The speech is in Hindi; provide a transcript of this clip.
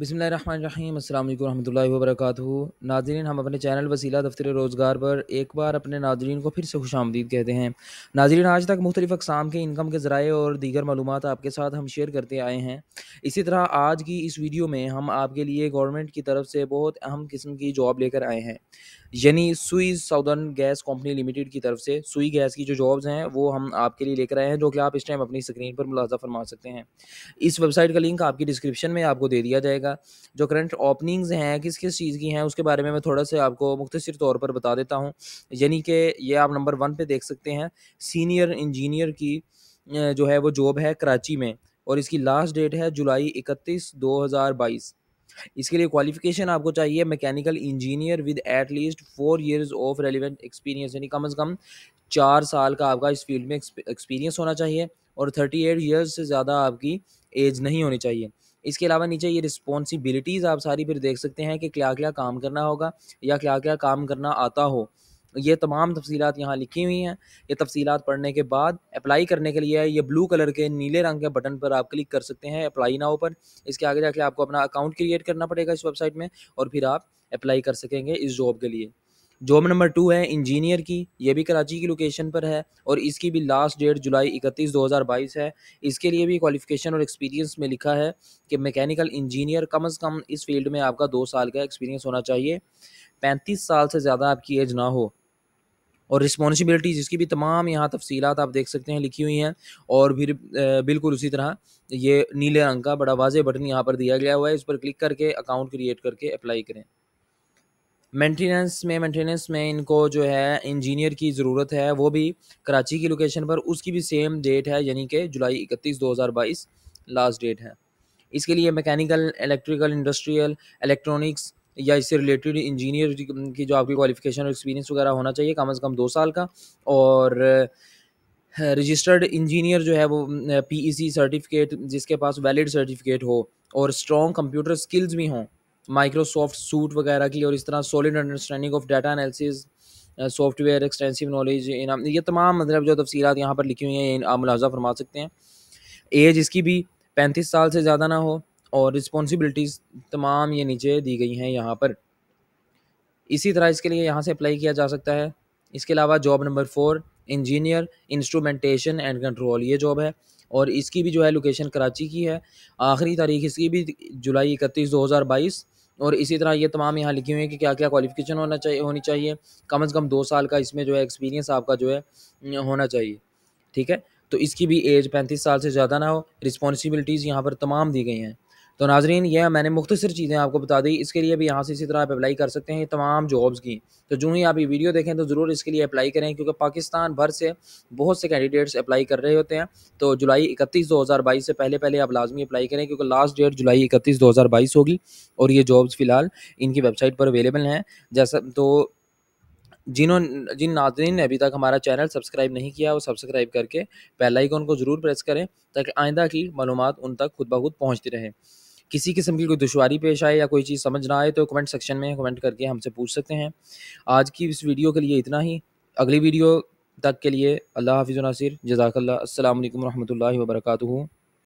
बसमिल अल्लाम वरहमल वर्क नाजरीन हम अपने चैनल वसीला दफ्तर रोज़गार पर एक बार अपने नाजरीन को फिर से खुश आमदीद कहते हैं नाजरीन आज तक मुख्तलिफ़ अकसाम के इनकम के ज़राए और दीगर मालूम आपके साथ हम शेयर करते आए हैं इसी तरह आज की इस वीडियो में हम आपके लिए गवर्नमेंट की तरफ से बहुत अहम किस्म की जॉब लेकर आए हैं यानी सुई साउदर्न गैस कंपनी लिमिटेड की तरफ से सुई गैस की जो जॉब्स हैं वो हम आपके लिए लेकर आए हैं जो कि आप इस टाइम अपनी स्क्रीन पर मुलाजा फरमा सकते हैं इस वेबसाइट का लिंक आपकी डिस्क्रिप्शन में आपको दे दिया जाएगा जाएगा जो करंट ओपनिंग्स हैं किस किस चीज़ की हैं उसके बारे में मैं थोड़ा सा आपको मुख्तर तौर पर बता देता हूँ यानी कि ये आप नंबर वन पे देख सकते हैं सीनियर इंजीनियर की जो है वो जॉब है कराची में और इसकी लास्ट डेट है जुलाई इकतीस दो हज़ार बाईस इसके लिए क्वालिफिकेशन आपको चाहिए mechanical engineer with at least four years of relevant experience यानी कम से कम चार साल का आपका इस फील्ड में एक्सपीरियंस होना चाहिए और थर्टी एट ईयर्स से ज़्यादा आपकी एज नहीं होनी चाहिए इसके अलावा नीचे ये रिस्पॉन्सिबिलिटीज़ आप सारी फिर देख सकते हैं कि क्या क्या काम करना होगा या क्या क्या काम करना आता हो ये तमाम तफसीत यहाँ लिखी हुई हैं ये तफसीत पढ़ने के बाद अप्लाई करने के लिए ये ब्लू कलर के नीले रंग के बटन पर आप क्लिक कर सकते हैं अप्लाई ना पर इसके आगे जाके आपको अपना अकाउंट क्रिएट करना पड़ेगा इस वेबसाइट में और फिर आप अप्लाई कर सकेंगे इस जॉब के लिए जॉब नंबर टू है इंजीनियर की ये भी कराची की लोकेशन पर है और इसकी भी लास्ट डेट जुलाई इकतीस दो हज़ार बाईस है इसके लिए भी क्वालिफिकेशन और एक्सपीरियंस में लिखा है कि मैकेनिकल इंजीनियर कम अज़ कम इस फील्ड में आपका दो साल का एक्सपीरियंस होना चाहिए पैंतीस साल से ज़्यादा आपकी एज ना हो और रिस्पॉन्सिबिलिटी जिसकी भी तमाम यहाँ तफसीत आप देख सकते हैं लिखी हुई हैं और फिर बिल्कुल उसी तरह ये नीले रंग का बड़ा वाजे बटन यहाँ पर दिया गया हुआ है इस पर क्लिक करके अकाउंट क्रिएट करके अप्लाई करें मेंटेनेंस में मेंटेनेंस में इनको जो है इंजीनियर की ज़रूरत है वो भी कराची की लोकेशन पर उसकी भी सेम डेट है यानी कि जुलाई इकतीस दो हज़ार बाईस लास्ट डेट है इसके लिए मैकेनिकल इलेक्ट्रिकल इंडस्ट्रियल इलेक्ट्रॉनिक्स या इससे रिलेटेड इंजीनियर की जो आपकी क्वालिफिकेशन और एक्सपीरियंस वगैरह होना चाहिए कम अज़ कम दो साल का और रजिस्टर्ड हाँ, इंजीनियर जो है वो सी हाँ, सर्टिफिकेट e जिसके पास वैलिड सर्टिफिकेट हो और स्ट्रॉन्ग कंप्यूटर स्किल्स भी हों माइक्रोसॉफ्ट सूट वगैरह की और इस तरह solid understanding of data analysis software extensive knowledge in ये तमाम मतलब जो तफसीत यहाँ पर लिखी हुई हैं आप मुलाजा फरमा सकते हैं एज इसकी भी पैंतीस साल से ज़्यादा ना हो और रिस्पॉन्सिबिलिटीज़ तमाम ये नीचे दी गई हैं यहाँ पर इसी तरह इसके लिए यहाँ से अप्लाई किया जा सकता है इसके अलावा job number four engineer instrumentation and control ये जॉब है और इसकी भी जो है लोकेशन कराची की है आखिरी तारीख इसकी भी जुलाई इकतीस दो हज़ार बाईस और इसी तरह ये तमाम यहाँ लिखी हुई है कि क्या क्या क्वालिफिकेशन होना चाहिए होनी चाहिए कम से कम दो साल का इसमें जो है एक्सपीरियंस आपका जो है होना चाहिए ठीक है तो इसकी भी एज पैंतीस साल से ज़्यादा ना हो रिस्पॉन्सिबिलिटीज़ यहाँ पर तमाम दी गई हैं तो नाजरीन यह मैंने मुख्तर चीज़ें आपको बता दी इसके लिए भी यहाँ से इसी तरह आप अप्लाई कर सकते हैं तमाम जॉब्स की तो जूँ ही आप ये वीडियो देखें तो ज़रूर इसके लिए अप्लाई करें क्योंकि पाकिस्तान भर से बहुत से कैंडिडेट्स अप्लाई कर रहे होते हैं तो जुलाई इकतीस दो हज़ार बाईस से पहले पहले आप लाजमी अप्लाई करें क्योंकि लास्ट डेट जुलाई इकतीस दो हज़ार बाईस होगी और ये जॉब्स फ़िलहाल इनकी वेबसाइट पर अवेलेबल हैं जैसा तो जिन्हों जिन नाजरन ने अभी तक हमारा चैनल सब्सक्राइब नहीं किया वो सब्सक्राइब करके बेल आइकन को ज़रूर प्रेस करें ताकि आइंदा की मालूम उन तक खुद ब खुद पहुँचती रहे किसी किस्म की कोई दुशारी पेश आए या कोई चीज़ समझ ना आए तो कमेंट सेक्शन में कमेंट करके हमसे पूछ सकते हैं आज की इस वीडियो के लिए इतना ही अगली वीडियो तक के लिए अल्लाह हाफिज़ नासिर जजाकल्ला असल वरहमल वर्का